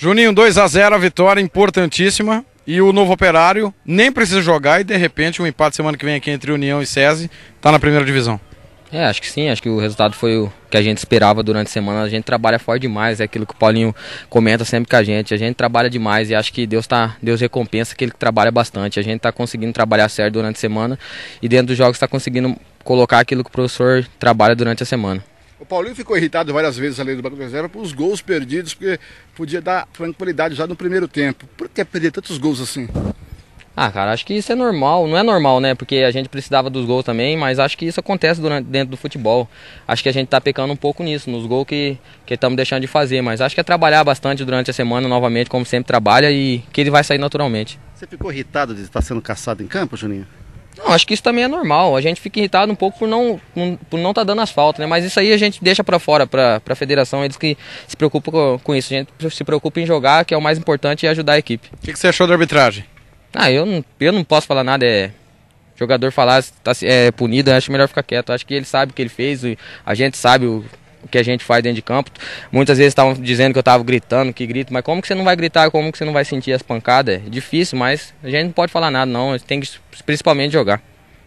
Juninho, 2 a 0 a vitória importantíssima. E o novo operário nem precisa jogar e de repente um empate semana que vem aqui entre União e SESI está na primeira divisão. É, acho que sim, acho que o resultado foi o que a gente esperava durante a semana. A gente trabalha forte demais, é aquilo que o Paulinho comenta sempre com a gente. A gente trabalha demais e acho que Deus tá, Deus recompensa aquele que trabalha bastante. A gente está conseguindo trabalhar certo durante a semana e dentro dos jogos está conseguindo colocar aquilo que o professor trabalha durante a semana. O Paulinho ficou irritado várias vezes ali do banco de reserva por os gols perdidos, porque podia dar tranquilidade já no primeiro tempo. Por que perder tantos gols assim? Ah, cara, acho que isso é normal. Não é normal, né? Porque a gente precisava dos gols também, mas acho que isso acontece durante, dentro do futebol. Acho que a gente está pecando um pouco nisso, nos gols que estamos deixando de fazer. Mas acho que é trabalhar bastante durante a semana novamente, como sempre trabalha, e que ele vai sair naturalmente. Você ficou irritado de estar sendo caçado em campo, Juninho? Não, acho que isso também é normal. A gente fica irritado um pouco por não por não tá dando asfalto, né? Mas isso aí a gente deixa para fora para a federação, eles que se preocupam com isso. A gente se preocupa em jogar, que é o mais importante e ajudar a equipe. O que, que, você achou da arbitragem? Ah, eu não, eu não posso falar nada, é jogador falar tá é punido, acho melhor ficar quieto. Acho que ele sabe o que ele fez, a gente sabe o o que a gente faz dentro de campo. Muitas vezes estavam dizendo que eu estava gritando, que grito, mas como que você não vai gritar, como que você não vai sentir as pancadas? É difícil, mas a gente não pode falar nada não, a gente tem que principalmente jogar.